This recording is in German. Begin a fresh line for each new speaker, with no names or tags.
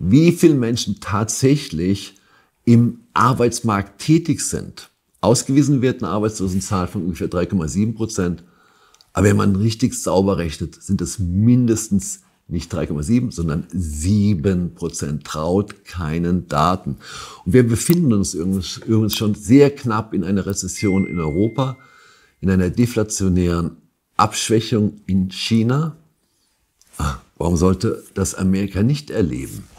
wie viele Menschen tatsächlich im Arbeitsmarkt tätig sind. Ausgewiesen wird eine Arbeitslosenzahl von ungefähr 3,7 Prozent. Aber wenn man richtig sauber rechnet, sind es mindestens nicht 3,7, sondern 7 Prozent. Traut keinen Daten. Und wir befinden uns übrigens schon sehr knapp in einer Rezession in Europa, in einer deflationären Abschwächung in China. Ah, warum sollte das Amerika nicht erleben?